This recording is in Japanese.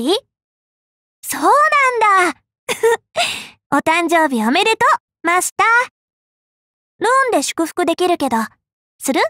日そうなんだ お誕生日おめでとう、マスター。ローンで祝福できるけど、する